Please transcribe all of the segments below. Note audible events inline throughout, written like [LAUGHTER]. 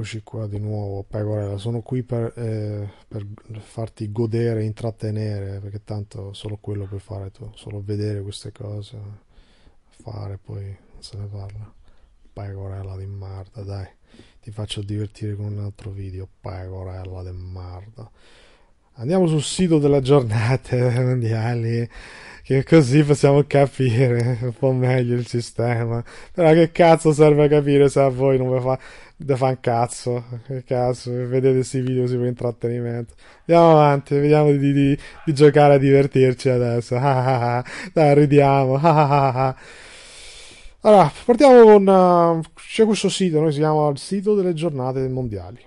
Eccoci qua di nuovo, Pecorella, sono qui per, eh, per, farti godere, intrattenere, perché tanto solo quello puoi fare tu, solo vedere queste cose, fare poi se ne parla. Pegorella di merda, dai, ti faccio divertire con un altro video, pecorella di merda. Andiamo sul sito della giornata [LAUGHS] mondiali, che così possiamo capire un po' meglio il sistema. Però che cazzo serve a capire se a voi non vi fa da fan cazzo, che cazzo, vedete questi video si per intrattenimento. Andiamo avanti, vediamo di, di, di giocare a divertirci adesso. [LAUGHS] Ah, ah, ah, Dai, ridiamo. allora, partiamo con... Uh, c'è questo sito, noi si chiama il sito delle giornate mondiali.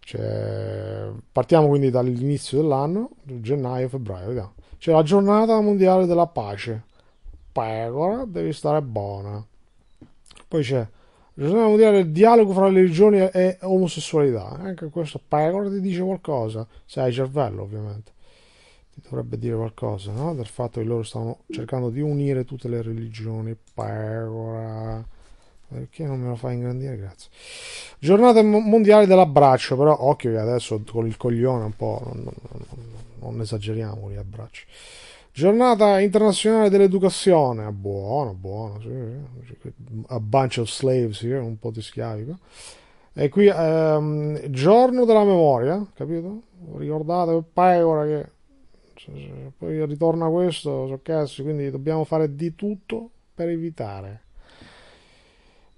Cioè, partiamo quindi dall'inizio dell'anno, gennaio, febbraio, vediamo. C'è la giornata mondiale della pace. Pecora, devi stare buona. Poi c'è Giornata mondiale del dialogo fra religioni e omosessualità. Anche questo pecora ti dice qualcosa. Se hai cervello, ovviamente. Ti dovrebbe dire qualcosa, no? Del fatto che loro stanno cercando di unire tutte le religioni. Pecora. Perché non me lo fai ingrandire? Grazie. Giornata mondiale dell'abbraccio, però occhio che adesso con il coglione un po'. Non, non, non, non esageriamo gli abbracci. Giornata internazionale dell'educazione. Ah, buono, buono. Sì. A bunch of slaves, sì, un po' di schiavi. Qua. E qui, ehm, giorno della memoria, capito? Ricordate, poi ora che poi ritorna questo, so cazzo, quindi dobbiamo fare di tutto per evitare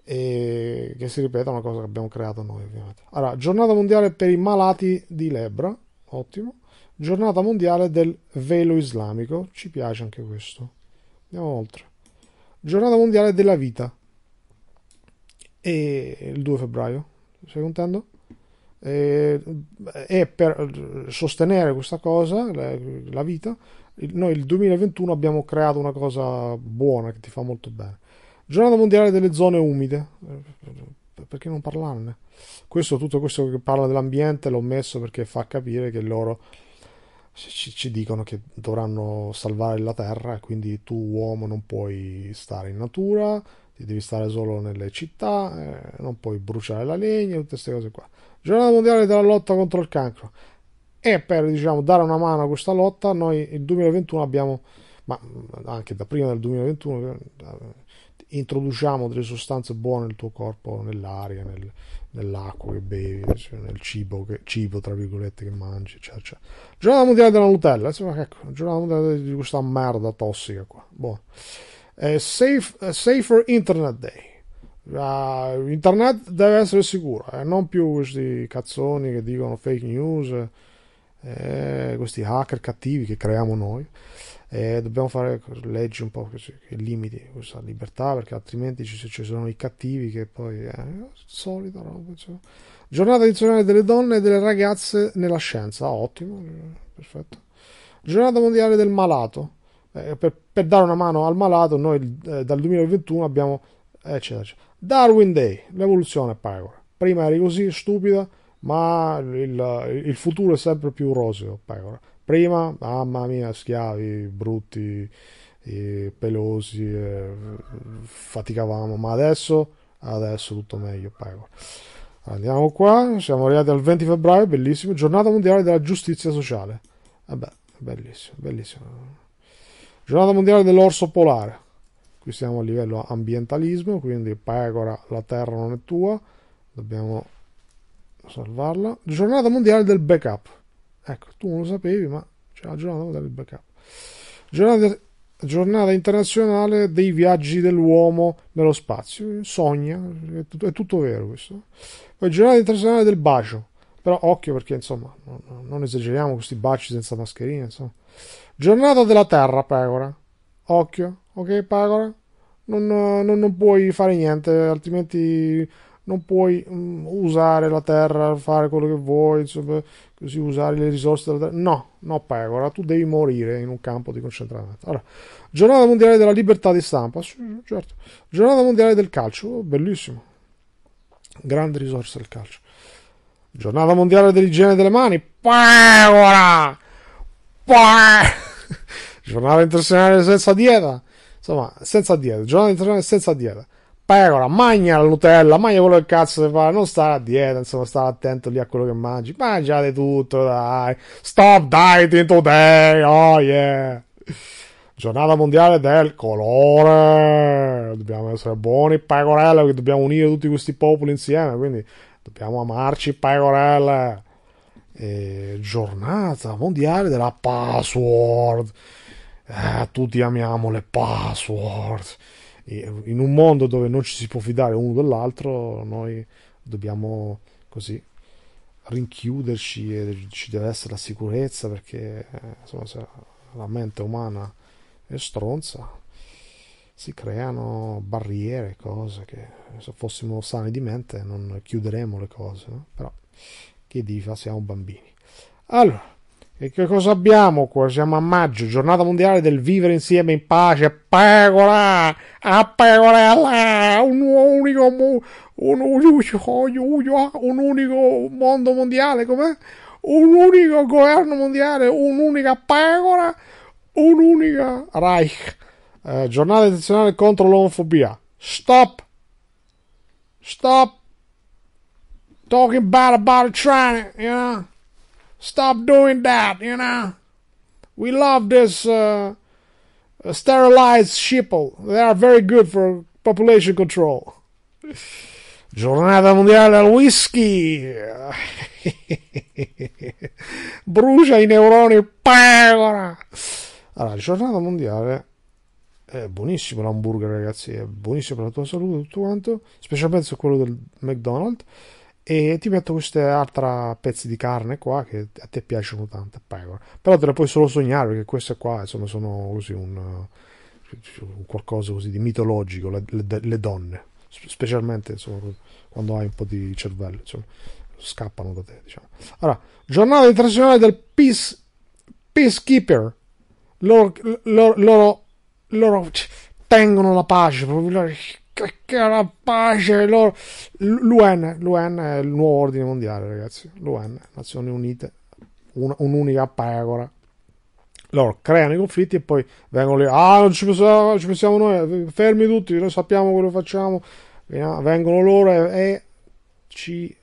e che si ripeta una cosa che abbiamo creato noi ovviamente. Allora, giornata mondiale per i malati di lebbra, ottimo. Giornata mondiale del velo islamico, ci piace anche questo. Andiamo oltre. Giornata mondiale della vita. E il 2 febbraio, sei contento? E, e per sostenere questa cosa, la vita, noi il 2021 abbiamo creato una cosa buona che ti fa molto bene. Giornata mondiale delle zone umide, eh, perché non parlarne? Questo, tutto questo che parla dell'ambiente l'ho messo perché fa capire che loro ci, ci, dicono che dovranno salvare la terra, e quindi tu uomo non puoi stare in natura, devi stare solo nelle città, eh, non puoi bruciare la legna, tutte queste cose qua. Giornata mondiale della lotta contro il cancro. E per diciamo, dare una mano a questa lotta, noi il 2021 abbiamo, ma anche da prima del 2021, introduciamo delle sostanze buone nel tuo corpo, nell'aria, nel, nell'acqua che bevi, cioè nel cibo, che, cibo, tra virgolette che mangi, eccetera, eccetera. Giornata mondiale della Nutella, insomma, ecco, giornata mondiale di questa merda tossica qua. Buono. Eh, safe, eh, safer Internet Day. Uh, internet deve essere sicuro, eh, non più questi cazzoni che dicono fake news, eh, questi hacker cattivi che creiamo noi. Eh, dobbiamo fare leggi un po' così, che limiti questa libertà perché altrimenti ci, ci sono i cattivi che poi eh, solita roba. Cioè. Giornata nazionale delle donne e delle ragazze nella scienza, ah, ottimo, eh, perfetto. Giornata mondiale del malato, eh, per, per, dare una mano al malato noi eh, dal 2021 abbiamo eh, eccetera, eccetera. Darwin Day, l'evoluzione Pecora. Prima eri così stupida, ma il, il futuro è sempre più roseo, Pecora Prima, mamma mia, schiavi brutti, pelosi, eh, faticavamo, ma adesso, adesso tutto meglio, pecora. Andiamo qua, siamo arrivati al 20 febbraio, bellissimo, giornata mondiale della giustizia sociale. Vabbè, bellissimo, bellissimo. Giornata mondiale dell'orso polare. Qui siamo a livello ambientalismo, quindi pecora, la terra non è tua, dobbiamo salvarla. Giornata mondiale del backup. Ecco, tu non lo sapevi, ma c'è la giornata del backup. Giornata, giornata, internazionale dei viaggi dell'uomo nello spazio. Sogna, è tutto, è tutto vero questo. Poi giornata internazionale del bacio. Però occhio perché insomma non, non esageriamo questi baci senza mascherina. Insomma. Giornata della Terra, pecora. Occhio, ok, pecora. Non, non, non puoi fare niente, altrimenti non puoi mh, mm, usare la terra, fare quello che vuoi, insomma, così usare le risorse della terra. No, no, pecora, tu devi morire in un campo di concentramento. Allora, giornata mondiale della libertà di stampa, sì, certo. Giornata mondiale del calcio, oh, bellissimo. Grande risorsa del calcio. Giornata mondiale dell'igiene delle mani, pecora! pecora! [LAUGHS] Giornata internazionale senza dieta. Insomma, senza dieta. Giornata internazionale senza dieta pecora, magna la Nutella, mangia quello che cazzo si fa, non stare a dieta, insomma, stare attento lì a quello che mangi, mangiate tutto, dai, stop dieting today, oh yeah, giornata mondiale del colore, dobbiamo essere buoni pecorelle, che dobbiamo unire tutti questi popoli insieme, quindi dobbiamo amarci pecorelle, e giornata mondiale della password, eh, tutti amiamo le password, in un mondo dove non ci si può fidare uno dell'altro, noi dobbiamo così rinchiuderci e ci deve essere la sicurezza perché eh, insomma, se la mente umana è stronza si creano barriere, cose che se fossimo sani di mente non chiuderemo le cose, no? però che dica siamo bambini. Allora, e che cosa abbiamo qua? Siamo a maggio, giornata mondiale del vivere insieme in pace. Pecora! A pecora! Un unico, un, un unico mondo mondiale, com'è? Un unico governo mondiale, un'unica pecora, un'unica Reich. Eh, giornata eccezionale contro l'omofobia. Stop! Stop! Talking bad about, about trying, you know? Stop doing that, you know. We love this uh, uh, sterilized sheeple. They are very good for population control. Giornata mondiale al whisky. [LAUGHS] Brucia i neuroni, pecora. Allora, giornata mondiale è buonissimo l'hamburger, ragazzi. È buonissimo per la tua salute, tutto quanto. Specialmente su quello del McDonald's e ti metto queste altre pezzi di carne qua che a te piacciono tanto, pecora. Però te le puoi solo sognare perché queste qua insomma sono così un, un qualcosa così di mitologico, le, le, le donne, specialmente insomma, quando hai un po' di cervello, insomma, scappano da te. Diciamo. Allora, giornata internazionale del peace, Peacekeeper, loro, loro, loro, loro tengono la pace, proprio che la pace loro. L'UN, l'UN è il nuovo ordine mondiale, ragazzi. L'UN, Nazioni Unite, una, un'unica pecora. Loro creano i conflitti e poi vengono lì, ah, non ci possiamo, ci possiamo noi, fermi tutti, noi sappiamo quello che facciamo. Vengono loro e, e ci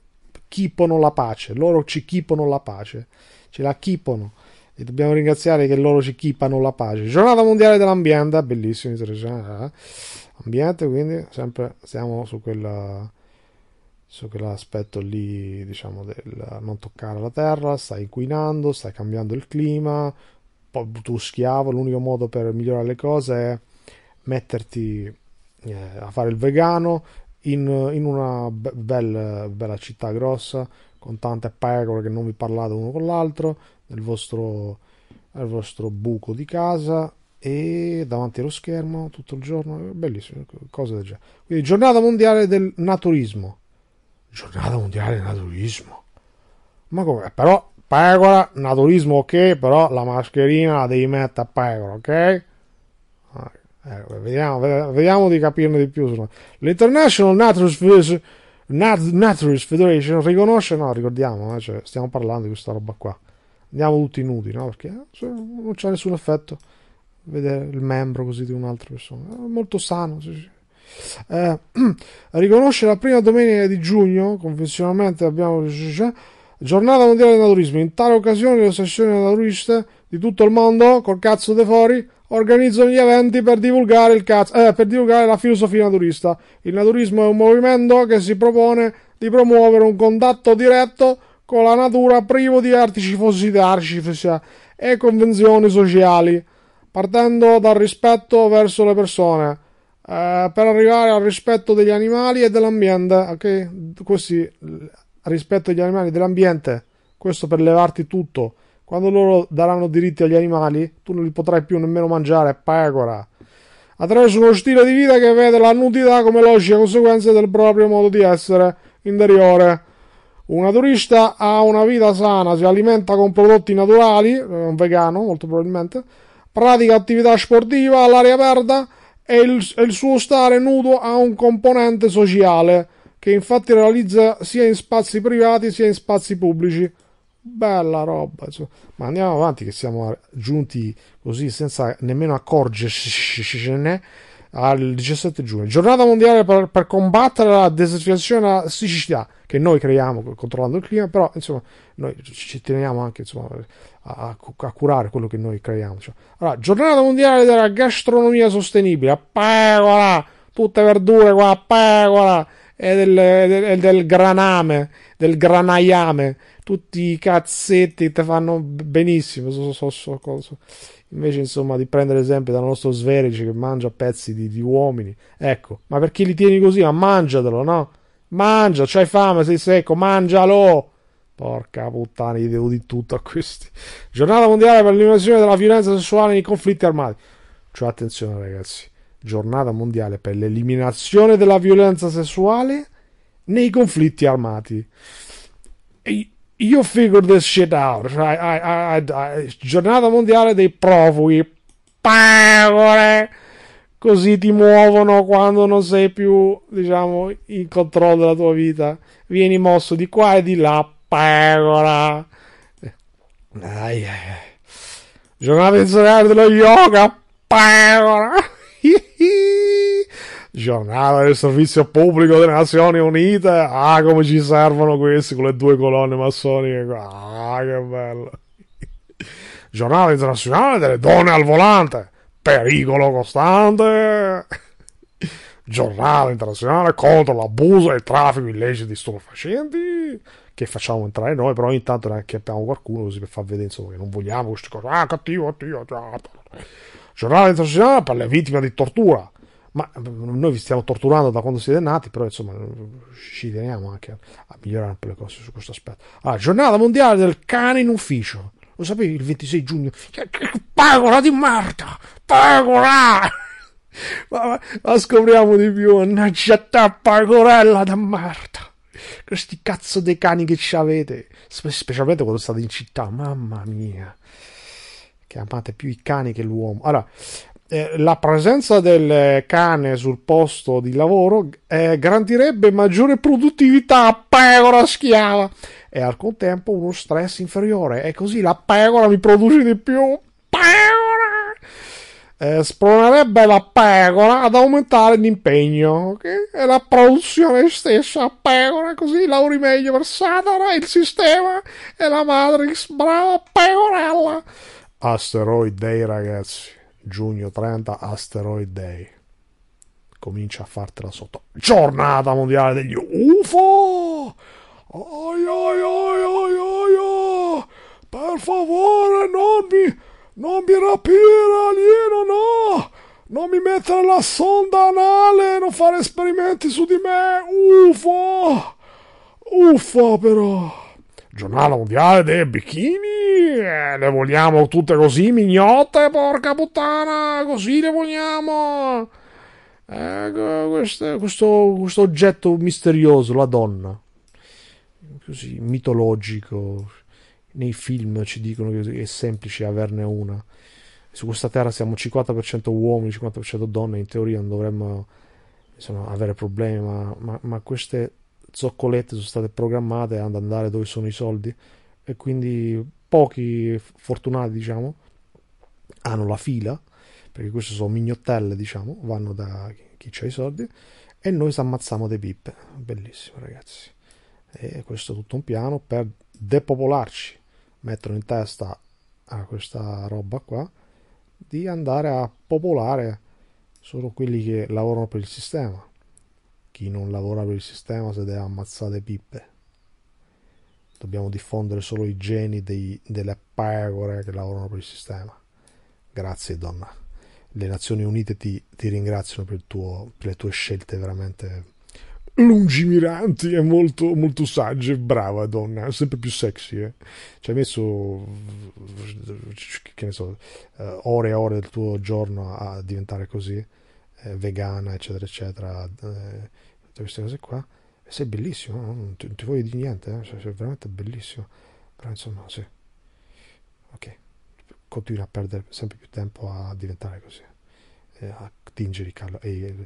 chipono la pace. Loro ci chipono la pace, ce la chipono. Li dobbiamo ringraziare che loro ci chipano la pace. Giornata mondiale dell'ambiente, bellissimo, interessante. Eh? Ambiente, quindi sempre siamo su quella su quell'aspetto lì, diciamo, del non toccare la terra, stai inquinando, stai cambiando il clima, poi tu schiavo, l'unico modo per migliorare le cose è metterti eh, a fare il vegano in, in una be- bella, bella città grossa, con tante pecore che non vi parlate uno con l'altro, nel vostro, al vostro buco di casa e davanti allo schermo tutto il giorno, bellissimo, cose del genere. Quindi giornata mondiale del naturismo. Giornata mondiale del naturismo. Ma come? Però pecora, naturismo ok, però la mascherina la devi mettere a pecora, ok? Eh, eh vediamo, vediamo, di capirne di più. L'International Naturist, Naturist Federation riconosce, no, ricordiamo, eh, cioè, stiamo parlando di questa roba qua andiamo tutti nudi, no? Perché cioè, non c'è nessun effetto vedere il membro così di un'altra persona. È molto sano. Sì, sì. Eh, [CLEARS THROAT] riconosce la prima domenica di giugno, convenzionalmente abbiamo giornata mondiale del naturismo. In tale occasione le associazioni naturiste di tutto il mondo, col cazzo de fuori, organizzano gli eventi per divulgare, il cazzo, eh, per divulgare la filosofia naturista. Il naturismo è un movimento che si propone di promuovere un contatto diretto con la natura privo di artificiosi artificia e convenzioni sociali, partendo dal rispetto verso le persone, eh, per arrivare al rispetto degli animali e dell'ambiente, ok? Questi, rispetto degli animali e dell'ambiente, questo per levarti tutto. Quando loro daranno diritti agli animali, tu non li potrai più nemmeno mangiare, pecora. Attraverso uno stile di vita che vede la nudità come logica conseguenza del proprio modo di essere interiore una turista ha una vita sana, si alimenta con prodotti naturali, è eh, un vegano molto probabilmente, pratica attività sportiva all'aria aperta e il, il suo stare nudo ha un componente sociale che infatti realizza sia in spazi privati sia in spazi pubblici. Bella roba, insomma. ma andiamo avanti che siamo giunti così senza nemmeno accorgercene [LAUGHS] al 17 giugno, giornata mondiale per, per combattere la desertificazione e la siccità che noi creiamo controllando il clima, però insomma noi ci teniamo anche insomma, a, a, curare quello che noi creiamo. Cioè. Allora, giornata mondiale della gastronomia sostenibile, a pecola, tutte verdure qua, a pecola, e del, del, del, graname, del granaiame, tutti i cazzetti che ti fanno benissimo, so, so, so, so invece insomma di prendere esempio dal nostro Sverici che mangia pezzi di, di, uomini ecco ma perché li tieni così ma mangiatelo no mangia c'hai fame sei secco mangialo porca puttana gli devo di tutto a questi giornata mondiale per l'eliminazione della violenza sessuale nei conflitti armati cioè attenzione ragazzi giornata mondiale per l'eliminazione della violenza sessuale nei conflitti armati e you figure this shit out. Right? I, I, I, giornata mondiale dei profughi. Pavole! Così ti muovono quando non sei più, diciamo, in controllo della tua vita. Vieni mosso di qua e di là. Pavola! Ai, ai, eh. ai. Giornata mondiale dello yoga. Pavola! [LAUGHS] giornale ah, del servizio pubblico delle Nazioni Unite. Ah, come ci servono questi con le due colonne massoniche. Ah, che bello. Giornale internazionale delle donne al volante. Pericolo costante. Giornale internazionale contro l'abuso e il traffico illecito di stupefacenti. Che facciamo entrare noi, però ogni tanto ne acchiappiamo qualcuno così per far vedere insomma, che non vogliamo queste cose. Ah, cattivo, cattivo. Giornale internazionale per le vittime di tortura ma mm, noi vi stiamo torturando da quando siete nati, però insomma mm, ci teniamo anche a, migliorare un po' le cose su questo aspetto. Allora, giornata mondiale del cane in ufficio. Lo sapevi il 26 giugno? Pagola di Marta! Pagola! [LAUGHS] Ma, ma, ma scopriamo di più, mannaggia te, pagorella da Marta! Questi cazzo dei cani che ci avete, specialmente quando state in città, mamma mia! Che amate più i cani che l'uomo. Allora, eh, la presenza del cane sul posto di lavoro eh, garantirebbe maggiore produttività a pecora schiava e al contempo uno stress inferiore e così la pecora mi produce di più pecora eh, spronerebbe la pecora ad aumentare l'impegno okay? e la produzione stessa a pecora così lauri meglio per Satana il sistema e la Matrix brava pecorella Asteroid Day ragazzi giugno 30 Asteroid Day. Comincia a fartela sotto. Giornata mondiale degli UFO! Ai ai ai ai ai! oi. Per favore, non mi, non mi rapire, alieno, no! Non mi mettere la sonda anale, non fare esperimenti su di me, UFO! UFO però! giornale mondiale dei bikini, eh, le vogliamo tutte così mignotte, porca puttana, così le vogliamo. Eh, questo, questo, questo oggetto misterioso, la donna, così mitologico. Nei film ci dicono che è semplice averne una. Su questa terra siamo 50% uomini, 50% donne, in teoria non dovremmo insomma, avere problemi, ma, ma, ma queste zoccolette sono state programmate ad andare dove sono i soldi e quindi pochi fortunati diciamo hanno la fila perché queste sono mignottelle diciamo vanno da chi ha i soldi e noi ci ammazziamo dei pip bellissimo ragazzi e questo è tutto un piano per depopolarci mettono in testa a questa roba qua di andare a popolare solo quelli che lavorano per il sistema chi non lavora per il sistema se deve ammazzare pippe. Dobbiamo diffondere solo i geni dei, delle pecore che lavorano per il sistema. Grazie, donna. Le Nazioni Unite ti, ti ringraziano per, tuo, per, le tue scelte veramente lungimiranti e molto, molto sagge. Brava, donna. Sempre più sexy. Eh? Ci hai messo, che ne so, eh, ore e ore del tuo giorno a diventare così, eh, vegana, eccetera, eccetera. Eh, tutte queste cose qua. sei bellissimo, non ti, ti voglio di niente, eh? Cioè, sei, veramente bellissimo. Però insomma, sì. Ok, continua a perdere sempre più tempo a diventare così, eh, a tingere i calori,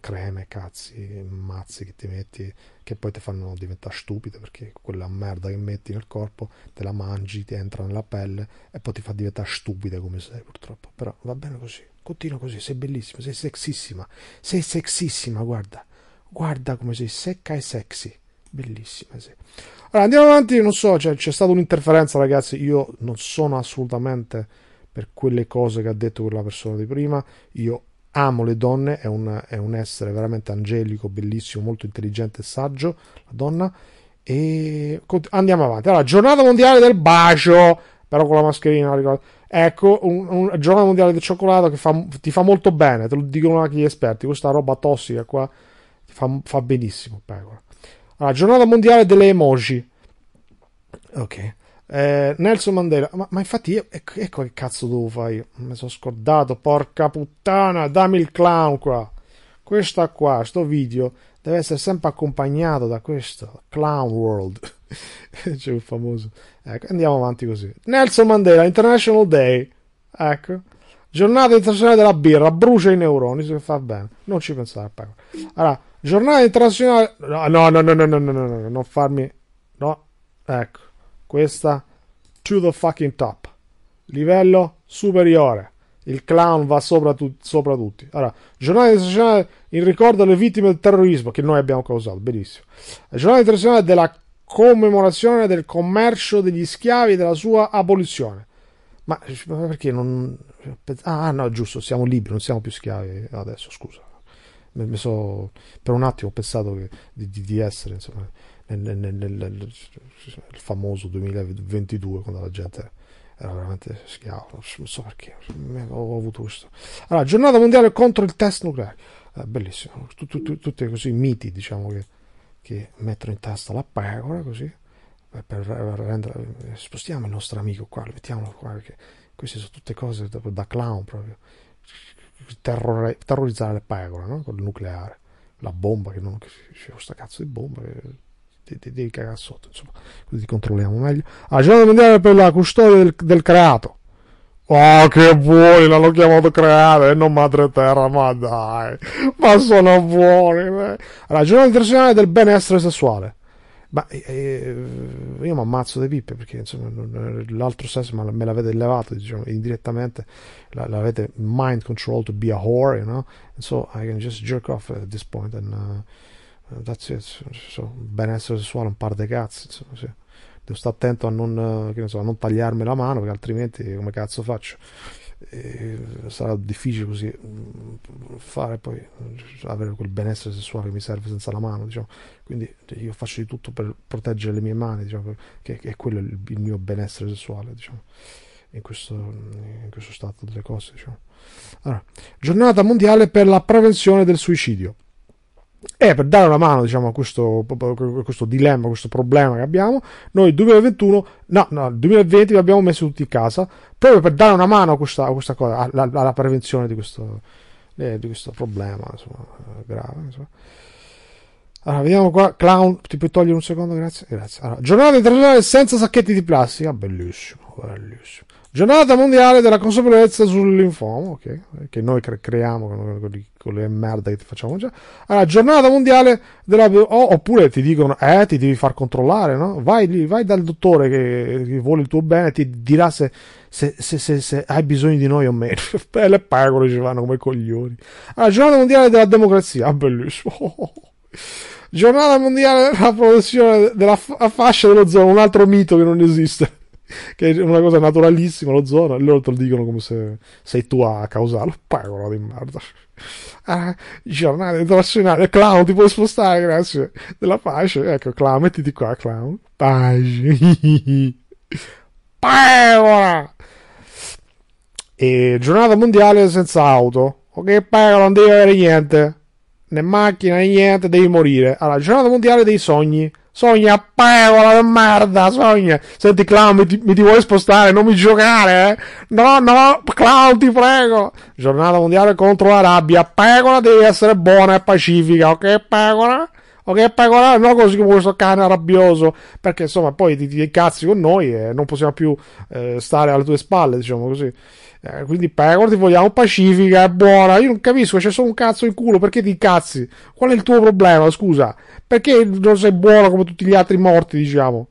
creme, cazzi, mazzi che ti metti, che poi ti fanno diventare stupido perché quella merda che metti nel corpo te la mangi, ti entra nella pelle e poi ti fa diventare stupida come sei purtroppo. Però va bene così, continua così, sei bellissima, sei sexissima, sei sexissima, guarda guarda come sei secca e sexy. Bellissima, sì. Allora, andiamo avanti, non so, cioè, c'è stata un'interferenza, ragazzi. Io non sono assolutamente per quelle cose che ha detto quella persona di prima. Io amo le donne, è un, è un essere veramente angelico, bellissimo, molto intelligente e saggio, la donna. E andiamo avanti. Allora, giornata mondiale del bacio, però con la mascherina, ricordo. Ecco, un, un giornata mondiale del cioccolato che fa, ti fa molto bene, te lo dicono anche gli esperti. Questa roba tossica qua fa, fa benissimo Pecora. Allora, giornata mondiale delle emoji. Ok. Eh, Nelson Mandela, ma, ma infatti io, ecco, ecco, che cazzo devo fare io, mi sono scordato, porca puttana, dammi il clown qua. Questo qua, sto video, deve essere sempre accompagnato da questo, Clown World. [LAUGHS] C'è un famoso. Ecco, andiamo avanti così. Nelson Mandela, International Day. Ecco. Giornata internazionale della birra, brucia i neuroni, se fa bene. Non ci pensare, Paco. Allora, Giornale internazionale. No, no, no, no, no, no, no, no, no, non farmi. No, ecco, questa. To the fucking top. Livello superiore. Il clown va sopra, tu- sopra tutti. Allora, giornale internazionale in ricordo alle vittime del terrorismo che noi abbiamo causato. Benissimo. giornale internazionale della commemorazione del commercio degli schiavi e della sua abolizione. Ma, ma perché non. Ah, no, giusto, siamo liberi, non siamo più schiavi adesso, scusa. So, per un attimo ho pensato che, di, di, essere insomma, nel, nel, nel, nel, famoso 2022 quando la gente era veramente schiava non so perché ho avuto questo allora giornata mondiale contro il test nucleare eh, bellissimo tutti, tutti, tutti così miti diciamo che, che, mettono in testa la pecora così per, rendere eh, spostiamo il nostro amico qua lo mettiamo qua perché queste sono tutte cose da, da clown proprio terror- terrorizzare le pecore no? con il nucleare, la bomba che non. Che, questa cazzo di bomba che devi cagare sotto, insomma, così controlliamo meglio. Ah, giorno mondiale per la custodia del, del creato. Oh, che buoni, l'hanno chiamato creato e eh, non madre terra, ma dai, ma sono buoni. Beh. Allora, internazionale del benessere sessuale. Ma eh, eh, io mi ammazzo di pippe perché insomma, eh, l'altro sesso me l'avete levato diciamo, indirettamente, l'avete mind controlled to be a whore, you know? And so I can just jerk off at this point and uh, that's it. So, benessere sessuale un par di cazzi, insomma, sì. Devo stare attento a non, eh, so, a non tagliarmi la mano perché altrimenti come cazzo faccio? sarà difficile così mm, fare poi mm, avere quel benessere sessuale che mi serve senza la mano diciamo. quindi cioè, io faccio di tutto per proteggere le mie mani diciamo, che, che, è quello il, il mio benessere sessuale diciamo, in, questo, in questo, stato delle cose diciamo. allora, giornata mondiale per la prevenzione del suicidio e eh, per dare una mano diciamo, a, questo, a questo dilemma, a questo problema che abbiamo, noi nel 2021, no, no, 2020 li abbiamo messi tutti in casa proprio per dare una mano a questa, a questa cosa, alla, alla, prevenzione di questo, eh, di questo problema insomma, eh, grave. Insomma. Allora, vediamo qua. Clown, ti puoi togliere un secondo? Grazie. Grazie. Allora, giornata internazionale senza sacchetti di plastica. Bellissimo, bellissimo. Giornata mondiale della consapevolezza sull'infomo, linfoma, okay, che noi cre- creiamo con, con, con, le merda che facciamo già. Allora, giornata mondiale della... Oh, oppure ti dicono, eh, ti devi far controllare, no? Vai, lì, vai dal dottore che, che, vuole il tuo bene, e ti dirà se, se, se, se hai bisogno di noi o meno. Beh, [LAUGHS] le pecore ci vanno come coglioni. Allora, giornata mondiale della democrazia, ah, bellissimo. [LAUGHS] Giornata mondiale della protezione della f- fascia dello zoo, un altro mito che non esiste [LAUGHS] che è una cosa naturalissima lo zona, loro te lo dicono come se sei tu a causarlo, [LAUGHS] parola di merda. Ah, giornale internazionale, clown, ti puoi spostare, grazie, della pace, ecco, clown, mettiti qua, clown, pace, [LAUGHS] parola! E giornata mondiale senza auto, ok, parola, non devi avere niente, né macchina né niente, devi morire. Allora, giornata mondiale dei sogni, Sogna, pegola di merda, sogna. Senti, Clown, mi ti, mi ti vuoi spostare? Non mi giocare, eh? No, no, Clown, ti prego. Giornata mondiale contro la rabbia. Pegola, devi essere buona e pacifica, ok, pegola? ok pagolare no così come questo cane rabbioso perché insomma poi ti, ti cazzi con noi e non possiamo più eh, stare alle tue spalle diciamo così eh, quindi ti vogliamo pacifica, buona. Io non capisco, c'è solo un cazzo in culo, perché ti incazzi? Qual è il tuo problema, scusa? Perché non sei buona come tutti gli altri morti, diciamo?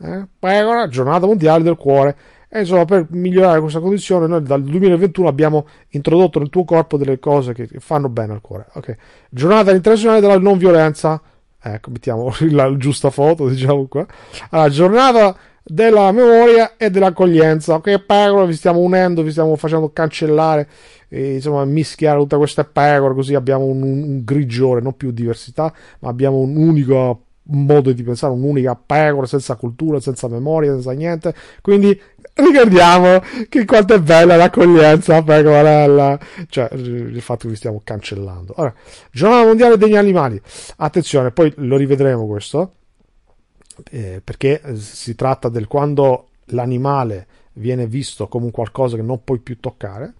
Eh? Paracord, giornata mondiale del cuore. E insomma, per migliorare questa condizione, noi dal 2021 abbiamo introdotto nel tuo corpo delle cose che fanno bene al cuore. Okay. Giornata internazionale della non violenza. Ecco, mettiamo [LAUGHS] la giusta foto, diciamo qua. Allora, giornata della memoria e dell'accoglienza. Che pecore vi stiamo unendo, vi stiamo facendo cancellare, e, insomma, mischiare tutte queste pecore così abbiamo un, un, grigiore, non più diversità, ma abbiamo un unico modo di pensare, un'unica pecora senza cultura, senza memoria, senza niente. Quindi ricordiamo che quanto è bella l'accoglienza, pecorella, cioè il fatto che vi stiamo cancellando. Ora, giornata mondiale degli animali, attenzione, poi lo rivedremo questo eh, perché eh, si tratta del quando l'animale viene visto come qualcosa che non puoi più toccare,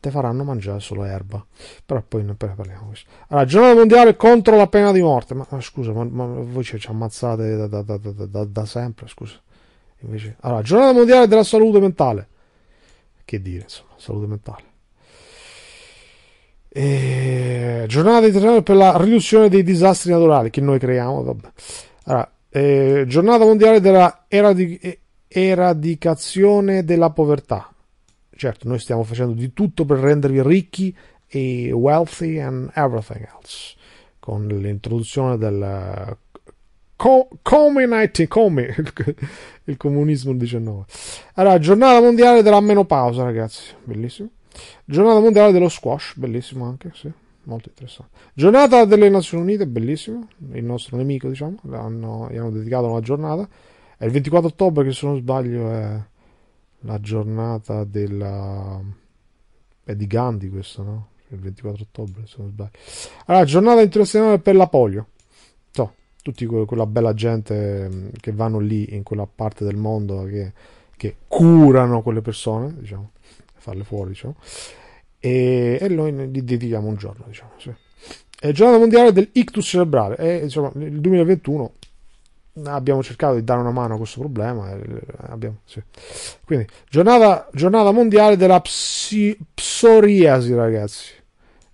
te faranno mangiare solo erba. Però poi ne parliamo questo. Allora, giornata mondiale contro la pena di morte. Ma, ma scusa, ma, ma, voi ci, ammazzate da, da, da, da, sempre, scusa. Invece, allora, giornata mondiale della salute mentale. Che dire, insomma, salute mentale. E... Giornata internazionale per la riduzione dei disastri naturali che noi creiamo, vabbè. Allora, eh, giornata mondiale della eradic- eh, eradicazione della povertà. Certo, noi stiamo facendo di tutto per rendervi ricchi e wealthy and everything else. Con l'introduzione del eh, come, 19, come [LAUGHS] il comunismo 19. Allora, giornata mondiale della menopausa, ragazzi, bellissimo. Giornata mondiale dello squash, bellissimo anche, sì molto interessante. Giornata delle Nazioni Unite, bellissimo, il nostro nemico, diciamo, hanno, gli hanno dedicato una giornata. È il 24 ottobre che se non sbaglio è la giornata della... è di Gandhi questo, no? Il 24 ottobre se non sbaglio. Allora, giornata internazionale per la polio. So, tutti quella bella gente che vanno lì in quella parte del mondo che, che curano quelle persone, diciamo, farle fuori, diciamo e, e noi gli dedichiamo un giorno, diciamo. Sì. È giornata mondiale del ictus cerebrale e insomma nel 2021 abbiamo cercato di dare una mano a questo problema. Eh, abbiamo, sì. Quindi, giornata, giornata, mondiale della psi, psoriasi, ragazzi.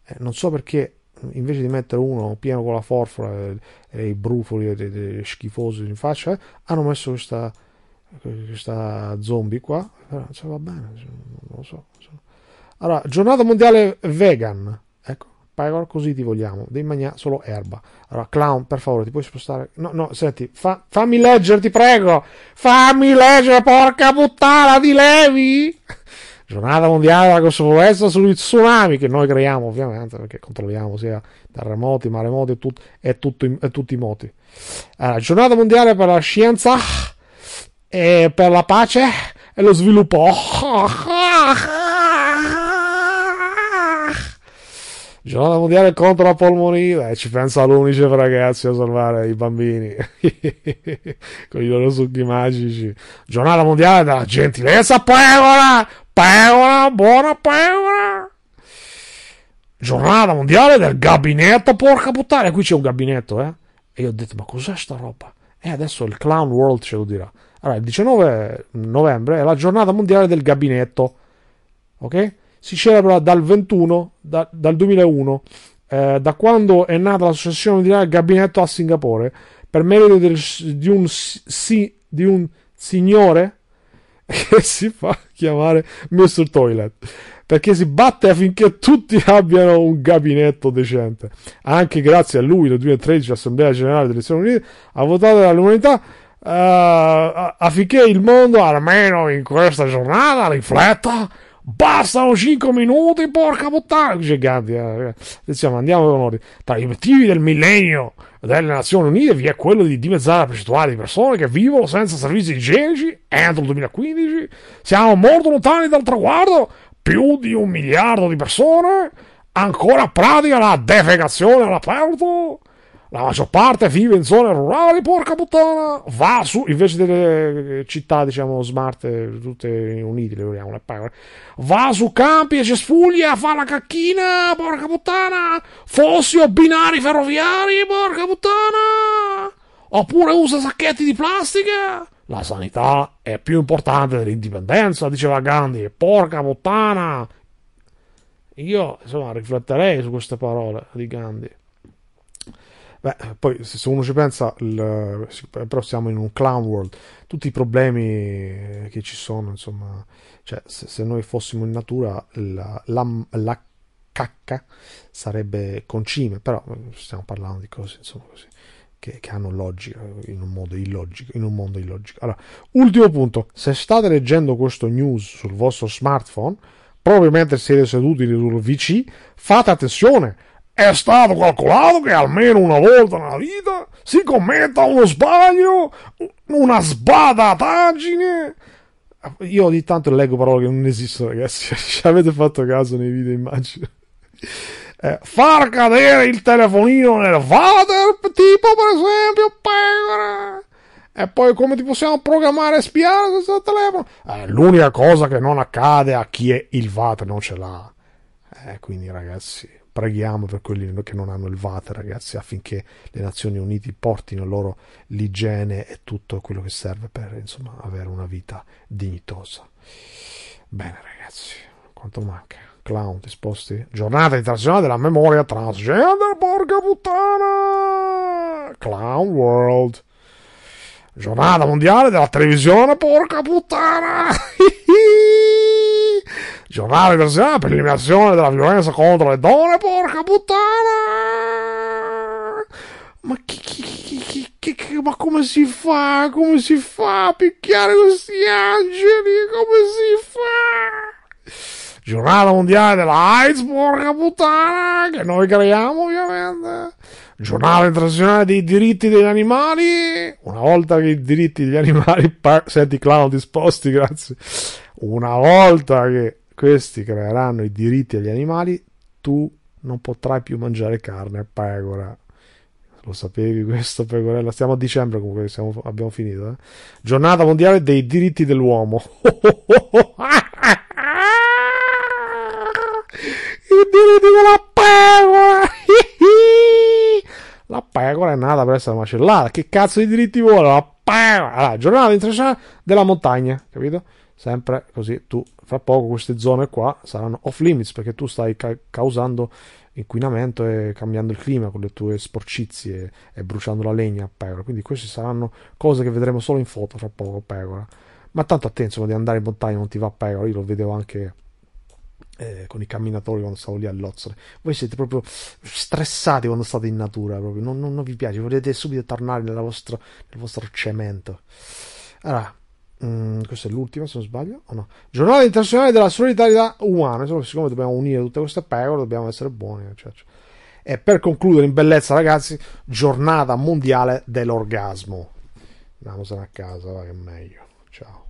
Eh, non so perché invece di mettere uno pieno con la forfora e, e i brufoli e, de, schifosi in faccia, eh, hanno messo questa, questa zombie qua. Però, cioè, va bene, non lo so. Non so. Allora, giornata mondiale vegan. Ecco, Pyro, così ti vogliamo. Devi mangiare solo erba. Allora, clown, per favore, ti puoi spostare? No, no, senti, fa, fammi leggere, ti prego. Fammi leggere, porca puttana, ti levi. [LAUGHS] Giornata mondiale della consapevolezza sugli tsunami che noi creiamo, ovviamente, perché controlliamo sia terremoti, maremoti e, tut, e, tutto, e tutti i moti. Allora, giornata mondiale per la scienza e per la pace e lo sviluppo. [LAUGHS] giornata mondiale contro la polmonite e eh, ci pensa l'unice ragazzi a salvare i bambini [LAUGHS] con i loro succhi magici giornata mondiale della gentilezza pecora pecora buona pecora giornata mondiale del gabinetto porca puttana qui c'è un gabinetto eh e io ho detto ma cos'è sta roba e adesso il clown world ce lo dirà allora il 19 novembre è la giornata mondiale del gabinetto ok si celebra dal 21, da, dal 2001, eh, da quando è nata l'associazione di gabinetto a Singapore, per merito del, di, un, si, di un signore [LAUGHS] che si fa chiamare Mr. Toilet perché si batte affinché tutti abbiano un gabinetto decente. Anche grazie a lui, nel 2013, l'Assemblea Generale delle Nazioni Unite ha votato dall'umanità. uh, eh, affinché il mondo, almeno in questa giornata, rifletta Bastano 5 minuti, porca puttana! Giganti, diciamo, eh, andiamo con ordine. Tra gli obiettivi del millennio delle Nazioni Unite vi è quello di dimezzare la percentuale di persone che vivono senza servizi igienici entro il 2015. Siamo molto lontani dal traguardo, più di un miliardo di persone ancora pratica la defecazione all'aperto la maggior parte vive in zone rurali, porca puttana, va su, invece delle città, diciamo, smart, eh, tutte unite, le vogliamo, le va su campi e cespugli a fa la cacchina, porca puttana, fossi o binari ferroviari, porca puttana, oppure usa sacchetti di plastica. La sanità è più importante dell'indipendenza, diceva Gandhi, porca puttana. Io, insomma, rifletterei su queste parole di Gandhi. Beh, poi se uno ci pensa, il, però siamo in un clown world, tutti i problemi che ci sono, insomma, cioè, se, se, noi fossimo in natura, la, la, la, cacca sarebbe concime, però eh, stiamo parlando di cose, insomma, così, che, che, hanno logica in un modo illogico, in un mondo illogico. Allora, ultimo punto, se state leggendo questo news sul vostro smartphone, proprio mentre siete seduti sul VC, fate attenzione! è stato calcolato che almeno una volta nella vita si commetta uno sbaglio, una sbadataggine. Io ogni tanto leggo parole che non esistono, ragazzi. [LAUGHS] Ci avete fatto caso nei video, immagino. Eh, far cadere il telefonino nel water, tipo per esempio, pegore. E poi come ti possiamo programmare e spiare questo telefono? Eh, l'unica cosa che non accade a chi è il VAT non ce l'ha. Eh, quindi ragazzi, Preghiamo per quelli che non hanno il VAT, ragazzi, affinché le Nazioni Unite portino loro l'igiene e tutto quello che serve per insomma, avere una vita dignitosa. Bene, ragazzi, quanto manca? Clown, disposti? Giornata internazionale della memoria transgender, porca puttana! Clown World. Giornata mondiale della televisione, porca puttana! [LAUGHS] giornale versione per l'eliminazione della violenza contro le donne, porca puttana! Ma chi, chi, chi, chi, chi ma come si fa? Come si fa a picchiare questi angeli? Come si fa? Giornale mondiale della AIDS, porca puttana, che noi creiamo ovviamente giornale internazionale dei diritti degli animali. Una volta che i diritti degli animali. [LAUGHS] Par- Senti, clown disposti, grazie. Una volta che questi creeranno i diritti agli animali, tu non potrai più mangiare carne, pecora. Lo sapevi [LAUGHS] questo, pecorella? Stiamo a dicembre comunque, siamo, abbiamo finito. Eh? Giornata mondiale dei diritti dell'uomo. [LAUGHS] I diritti della pecora! [LAUGHS] La pecora è nata per essere macellata. Che cazzo di diritti vuole? La pecora! Allora, giornata internazionale della montagna, capito? sempre così tu fra poco queste zone qua saranno off limits perché tu stai ca- causando inquinamento e cambiando il clima con le tue sporcizie e bruciando la legna a pecora quindi queste saranno cose che vedremo solo in foto fra poco pecora ma tanto attenzione di andare in montagna non ti va a pecora io lo vedevo anche eh, con i camminatori quando stavo lì all'Ozzole voi siete proprio stressati quando state in natura proprio. Non, non, non vi piace volete subito tornare vostra, nel vostro cemento allora Mm, questa è l'ultima, se non sbaglio, o no? Giornale internazionale della solidarietà umana. Insomma, siccome dobbiamo unire tutte queste pecore, dobbiamo essere buoni. Cioè, cioè. E per concludere, in bellezza, ragazzi, giornata mondiale dell'orgasmo. andiamo a casa, va che è meglio. Ciao.